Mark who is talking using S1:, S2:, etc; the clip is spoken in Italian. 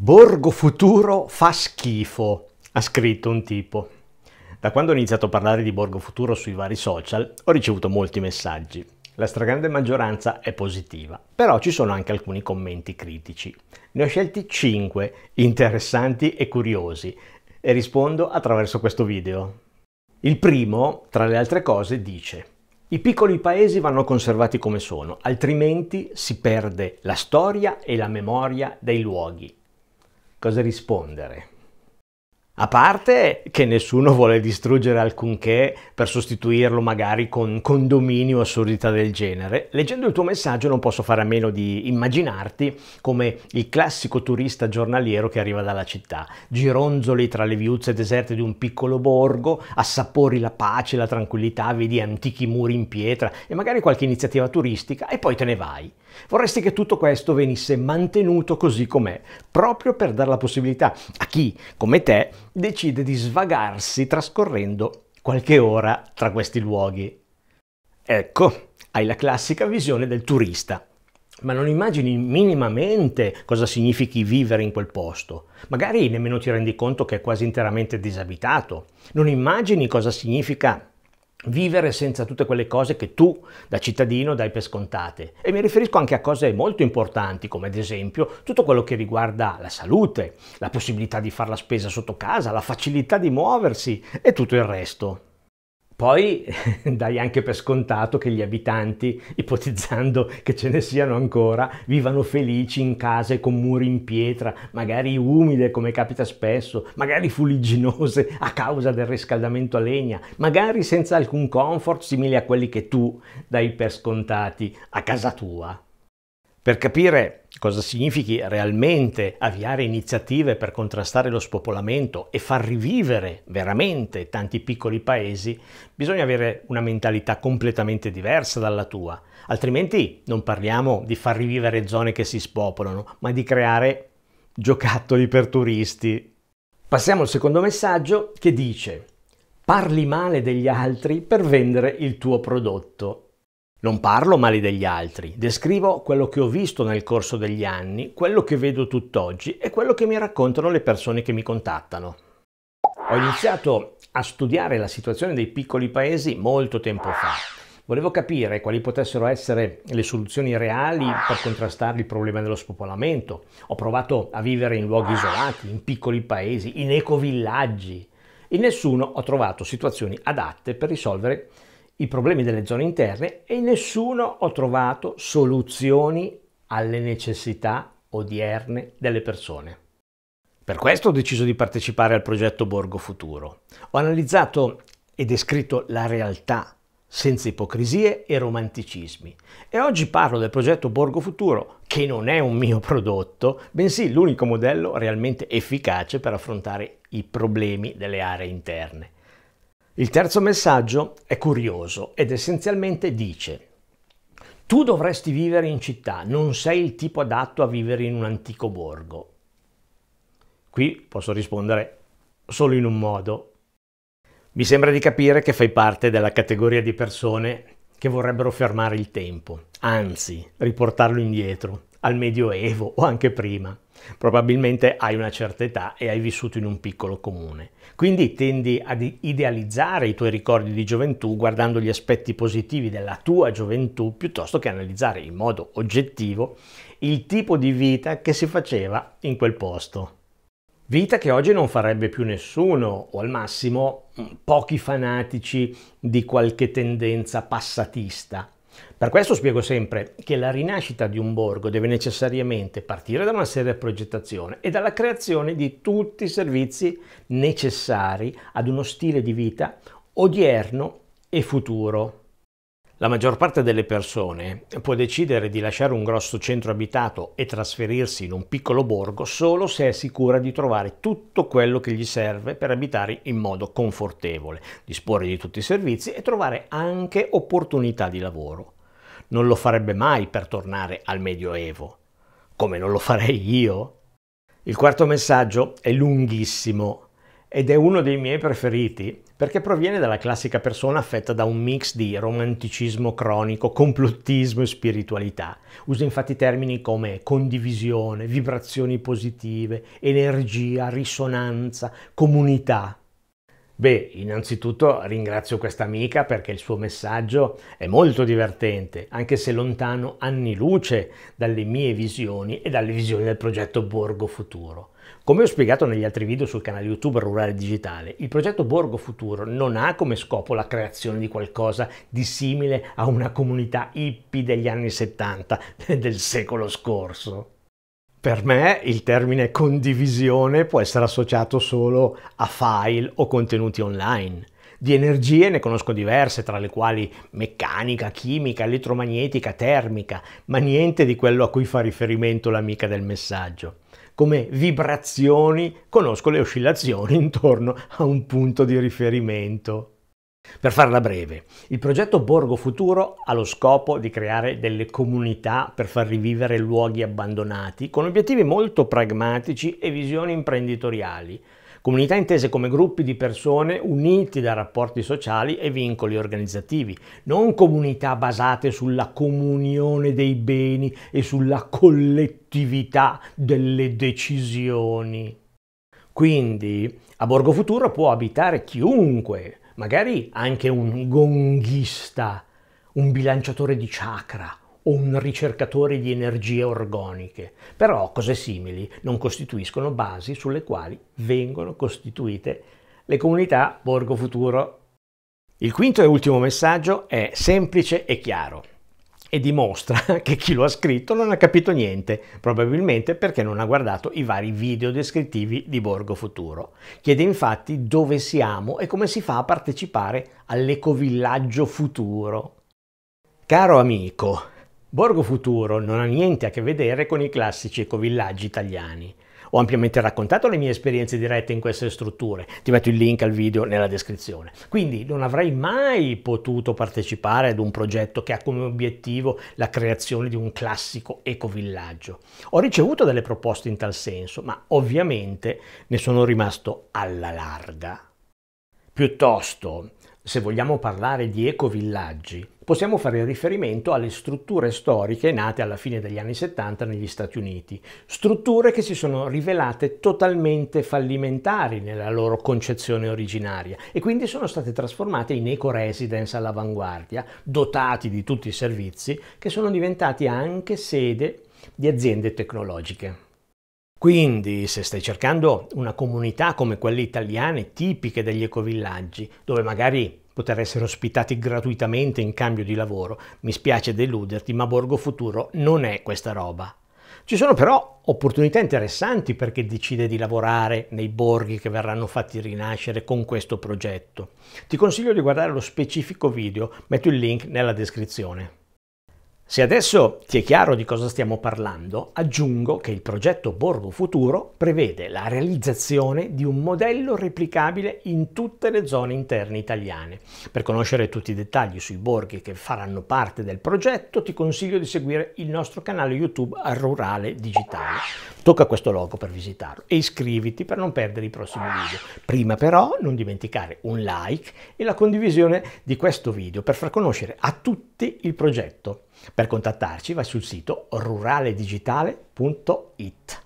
S1: Borgo futuro fa schifo, ha scritto un tipo. Da quando ho iniziato a parlare di Borgo futuro sui vari social ho ricevuto molti messaggi. La stragrande maggioranza è positiva, però ci sono anche alcuni commenti critici. Ne ho scelti 5, interessanti e curiosi, e rispondo attraverso questo video. Il primo, tra le altre cose, dice i piccoli paesi vanno conservati come sono, altrimenti si perde la storia e la memoria dei luoghi cosa rispondere? A parte che nessuno vuole distruggere alcunché per sostituirlo magari con condomini o assurdità del genere, leggendo il tuo messaggio non posso fare a meno di immaginarti come il classico turista giornaliero che arriva dalla città. Gironzoli tra le viuzze deserte di un piccolo borgo, assapori la pace, la tranquillità, vedi antichi muri in pietra e magari qualche iniziativa turistica e poi te ne vai. Vorresti che tutto questo venisse mantenuto così com'è, proprio per dare la possibilità a chi, come te, decide di svagarsi trascorrendo qualche ora tra questi luoghi. Ecco, hai la classica visione del turista, ma non immagini minimamente cosa significhi vivere in quel posto. Magari nemmeno ti rendi conto che è quasi interamente disabitato. Non immagini cosa significa vivere senza tutte quelle cose che tu da cittadino dai per scontate. E mi riferisco anche a cose molto importanti, come ad esempio tutto quello che riguarda la salute, la possibilità di fare la spesa sotto casa, la facilità di muoversi e tutto il resto. Poi dai anche per scontato che gli abitanti, ipotizzando che ce ne siano ancora, vivano felici in case con muri in pietra, magari umide come capita spesso, magari fuligginose a causa del riscaldamento a legna, magari senza alcun comfort simile a quelli che tu dai per scontati a casa tua. Per capire cosa significhi realmente avviare iniziative per contrastare lo spopolamento e far rivivere veramente tanti piccoli paesi, bisogna avere una mentalità completamente diversa dalla tua, altrimenti non parliamo di far rivivere zone che si spopolano, ma di creare giocattoli per turisti. Passiamo al secondo messaggio che dice parli male degli altri per vendere il tuo prodotto. Non parlo male degli altri, descrivo quello che ho visto nel corso degli anni, quello che vedo tutt'oggi e quello che mi raccontano le persone che mi contattano. Ho iniziato a studiare la situazione dei piccoli paesi molto tempo fa. Volevo capire quali potessero essere le soluzioni reali per contrastare il problema dello spopolamento. Ho provato a vivere in luoghi isolati, in piccoli paesi, in ecovillaggi. In nessuno ho trovato situazioni adatte per risolvere i problemi delle zone interne e nessuno ho trovato soluzioni alle necessità odierne delle persone. Per questo ho deciso di partecipare al progetto Borgo Futuro. Ho analizzato e descritto la realtà senza ipocrisie e romanticismi. E oggi parlo del progetto Borgo Futuro, che non è un mio prodotto, bensì l'unico modello realmente efficace per affrontare i problemi delle aree interne. Il terzo messaggio è curioso ed essenzialmente dice tu dovresti vivere in città, non sei il tipo adatto a vivere in un antico borgo. Qui posso rispondere solo in un modo. Mi sembra di capire che fai parte della categoria di persone che vorrebbero fermare il tempo, anzi riportarlo indietro, al Medioevo o anche prima. Probabilmente hai una certa età e hai vissuto in un piccolo comune. Quindi tendi ad idealizzare i tuoi ricordi di gioventù guardando gli aspetti positivi della tua gioventù piuttosto che analizzare in modo oggettivo il tipo di vita che si faceva in quel posto. Vita che oggi non farebbe più nessuno, o al massimo mm, pochi fanatici di qualche tendenza passatista. Per questo spiego sempre che la rinascita di un borgo deve necessariamente partire da una seria progettazione e dalla creazione di tutti i servizi necessari ad uno stile di vita odierno e futuro. La maggior parte delle persone può decidere di lasciare un grosso centro abitato e trasferirsi in un piccolo borgo solo se è sicura di trovare tutto quello che gli serve per abitare in modo confortevole, disporre di tutti i servizi e trovare anche opportunità di lavoro. Non lo farebbe mai per tornare al Medioevo, come non lo farei io. Il quarto messaggio è lunghissimo ed è uno dei miei preferiti perché proviene dalla classica persona affetta da un mix di romanticismo cronico, complottismo e spiritualità. Usa infatti termini come condivisione, vibrazioni positive, energia, risonanza, comunità. Beh, innanzitutto ringrazio questa amica perché il suo messaggio è molto divertente, anche se lontano anni luce dalle mie visioni e dalle visioni del progetto Borgo Futuro. Come ho spiegato negli altri video sul canale YouTube Rurale Digitale, il progetto Borgo Futuro non ha come scopo la creazione di qualcosa di simile a una comunità hippie degli anni 70 del secolo scorso. Per me il termine condivisione può essere associato solo a file o contenuti online. Di energie ne conosco diverse, tra le quali meccanica, chimica, elettromagnetica, termica, ma niente di quello a cui fa riferimento l'amica del messaggio. Come vibrazioni conosco le oscillazioni intorno a un punto di riferimento. Per farla breve, il progetto Borgo Futuro ha lo scopo di creare delle comunità per far rivivere luoghi abbandonati con obiettivi molto pragmatici e visioni imprenditoriali. Comunità intese come gruppi di persone uniti da rapporti sociali e vincoli organizzativi, non comunità basate sulla comunione dei beni e sulla collettività delle decisioni. Quindi a Borgo Futuro può abitare chiunque, magari anche un gonghista, un bilanciatore di chakra o un ricercatore di energie organiche, però cose simili non costituiscono basi sulle quali vengono costituite le comunità Borgo Futuro. Il quinto e ultimo messaggio è semplice e chiaro e dimostra che chi lo ha scritto non ha capito niente, probabilmente perché non ha guardato i vari video descrittivi di Borgo Futuro. Chiede infatti dove siamo e come si fa a partecipare all'ecovillaggio futuro. Caro amico, Borgo Futuro non ha niente a che vedere con i classici ecovillaggi italiani. Ho ampiamente raccontato le mie esperienze dirette in queste strutture, ti metto il link al video nella descrizione. Quindi non avrei mai potuto partecipare ad un progetto che ha come obiettivo la creazione di un classico ecovillaggio. Ho ricevuto delle proposte in tal senso, ma ovviamente ne sono rimasto alla larga. Piuttosto, se vogliamo parlare di ecovillaggi, possiamo fare riferimento alle strutture storiche nate alla fine degli anni 70 negli Stati Uniti, strutture che si sono rivelate totalmente fallimentari nella loro concezione originaria e quindi sono state trasformate in eco-residence all'avanguardia, dotati di tutti i servizi, che sono diventati anche sede di aziende tecnologiche. Quindi se stai cercando una comunità come quelle italiane, tipiche degli ecovillaggi, dove magari poter essere ospitati gratuitamente in cambio di lavoro, mi spiace deluderti, ma Borgo Futuro non è questa roba. Ci sono però opportunità interessanti per chi decide di lavorare nei borghi che verranno fatti rinascere con questo progetto. Ti consiglio di guardare lo specifico video, metto il link nella descrizione. Se adesso ti è chiaro di cosa stiamo parlando, aggiungo che il progetto Borgo Futuro prevede la realizzazione di un modello replicabile in tutte le zone interne italiane. Per conoscere tutti i dettagli sui borghi che faranno parte del progetto, ti consiglio di seguire il nostro canale YouTube Rurale Digitale. Tocca questo logo per visitarlo e iscriviti per non perdere i prossimi video. Prima però non dimenticare un like e la condivisione di questo video per far conoscere a tutti il progetto. Per contattarci vai sul sito ruraledigitale.it.